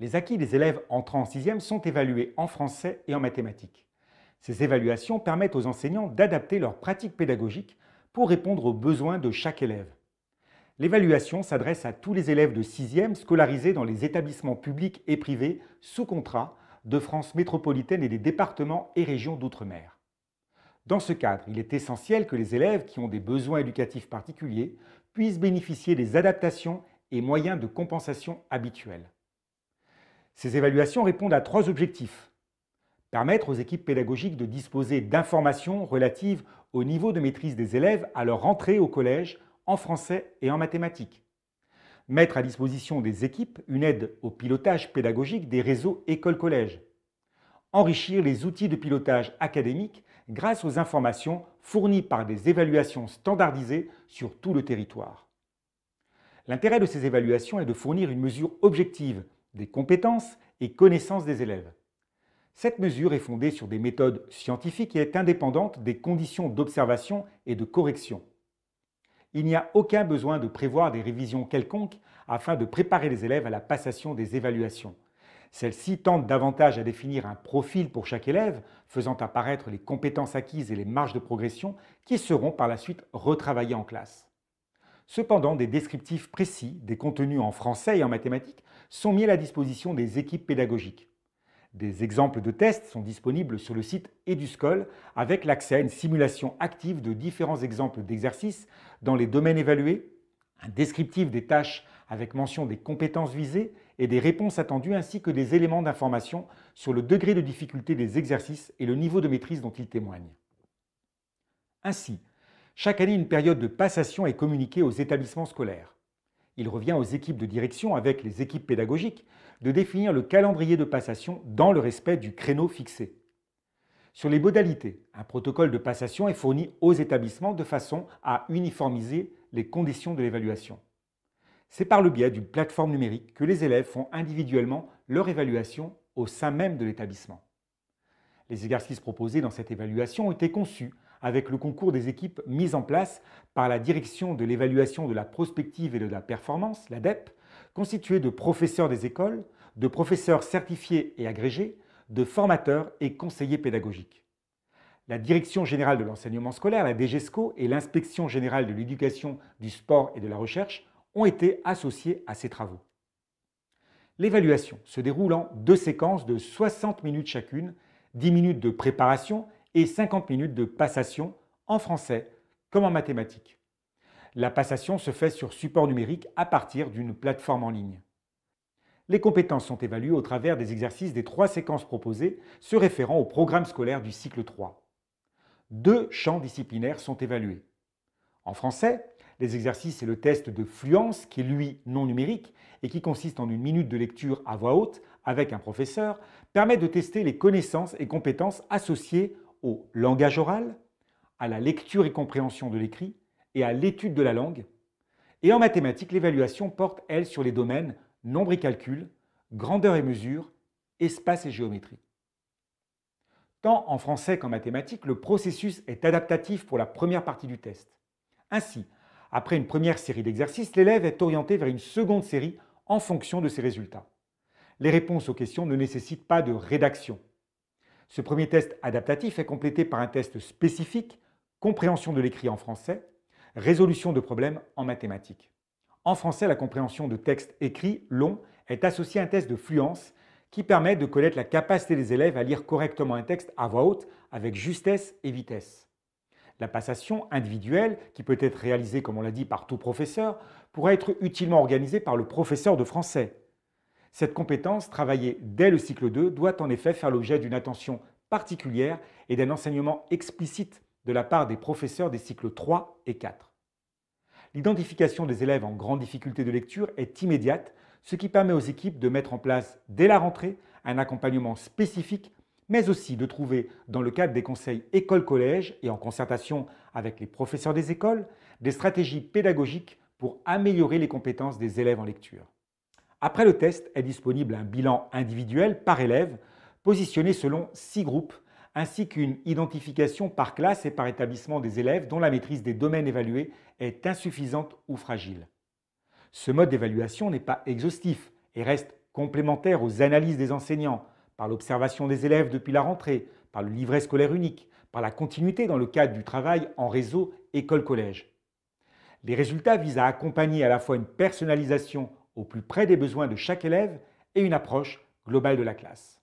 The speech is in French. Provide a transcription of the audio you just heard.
les acquis des élèves entrant en 6e sont évalués en français et en mathématiques. Ces évaluations permettent aux enseignants d'adapter leurs pratiques pédagogiques pour répondre aux besoins de chaque élève. L'évaluation s'adresse à tous les élèves de 6e scolarisés dans les établissements publics et privés sous contrat de France métropolitaine et des départements et régions d'outre-mer. Dans ce cadre, il est essentiel que les élèves qui ont des besoins éducatifs particuliers puissent bénéficier des adaptations et moyens de compensation habituels. Ces évaluations répondent à trois objectifs. Permettre aux équipes pédagogiques de disposer d'informations relatives au niveau de maîtrise des élèves à leur entrée au collège en français et en mathématiques. Mettre à disposition des équipes une aide au pilotage pédagogique des réseaux école-collège. Enrichir les outils de pilotage académique grâce aux informations fournies par des évaluations standardisées sur tout le territoire. L'intérêt de ces évaluations est de fournir une mesure objective des compétences et connaissances des élèves. Cette mesure est fondée sur des méthodes scientifiques et est indépendante des conditions d'observation et de correction. Il n'y a aucun besoin de prévoir des révisions quelconques afin de préparer les élèves à la passation des évaluations. Celles-ci tendent davantage à définir un profil pour chaque élève, faisant apparaître les compétences acquises et les marges de progression qui seront par la suite retravaillées en classe. Cependant, des descriptifs précis des contenus en français et en mathématiques sont mis à la disposition des équipes pédagogiques. Des exemples de tests sont disponibles sur le site EduScol avec l'accès à une simulation active de différents exemples d'exercices dans les domaines évalués, un descriptif des tâches avec mention des compétences visées et des réponses attendues ainsi que des éléments d'information sur le degré de difficulté des exercices et le niveau de maîtrise dont ils témoignent. Ainsi, chaque année, une période de passation est communiquée aux établissements scolaires. Il revient aux équipes de direction, avec les équipes pédagogiques, de définir le calendrier de passation dans le respect du créneau fixé. Sur les modalités, un protocole de passation est fourni aux établissements de façon à uniformiser les conditions de l'évaluation. C'est par le biais d'une plateforme numérique que les élèves font individuellement leur évaluation au sein même de l'établissement. Les exercices proposés dans cette évaluation ont été conçus avec le concours des équipes mises en place par la Direction de l'évaluation de la prospective et de la performance, l'ADEP, constituée de professeurs des écoles, de professeurs certifiés et agrégés, de formateurs et conseillers pédagogiques. La Direction générale de l'enseignement scolaire, la DGESCO, et l'Inspection générale de l'éducation, du sport et de la recherche ont été associés à ces travaux. L'évaluation se déroule en deux séquences de 60 minutes chacune, 10 minutes de préparation et 50 minutes de passation en français comme en mathématiques. La passation se fait sur support numérique à partir d'une plateforme en ligne. Les compétences sont évaluées au travers des exercices des trois séquences proposées se référant au programme scolaire du cycle 3. Deux champs disciplinaires sont évalués. En français, les exercices et le test de fluence qui est lui non numérique et qui consiste en une minute de lecture à voix haute avec un professeur permet de tester les connaissances et compétences associées au langage oral, à la lecture et compréhension de l'écrit et à l'étude de la langue. Et en mathématiques, l'évaluation porte, elle, sur les domaines nombre et calcul, grandeur et mesure, espace et géométrie. Tant en français qu'en mathématiques, le processus est adaptatif pour la première partie du test. Ainsi, après une première série d'exercices, l'élève est orienté vers une seconde série en fonction de ses résultats. Les réponses aux questions ne nécessitent pas de rédaction. Ce premier test adaptatif est complété par un test spécifique, compréhension de l'écrit en français, résolution de problèmes en mathématiques. En français, la compréhension de textes écrits longs est associée à un test de fluence qui permet de connaître la capacité des élèves à lire correctement un texte à voix haute avec justesse et vitesse. La passation individuelle, qui peut être réalisée, comme on l'a dit, par tout professeur, pourra être utilement organisée par le professeur de français. Cette compétence, travaillée dès le cycle 2, doit en effet faire l'objet d'une attention particulière et d'un enseignement explicite de la part des professeurs des cycles 3 et 4. L'identification des élèves en grande difficulté de lecture est immédiate, ce qui permet aux équipes de mettre en place dès la rentrée un accompagnement spécifique, mais aussi de trouver, dans le cadre des conseils école-collège et en concertation avec les professeurs des écoles, des stratégies pédagogiques pour améliorer les compétences des élèves en lecture. Après le test est disponible un bilan individuel par élève positionné selon six groupes ainsi qu'une identification par classe et par établissement des élèves dont la maîtrise des domaines évalués est insuffisante ou fragile. Ce mode d'évaluation n'est pas exhaustif et reste complémentaire aux analyses des enseignants par l'observation des élèves depuis la rentrée, par le livret scolaire unique, par la continuité dans le cadre du travail en réseau école-collège. Les résultats visent à accompagner à la fois une personnalisation au plus près des besoins de chaque élève et une approche globale de la classe.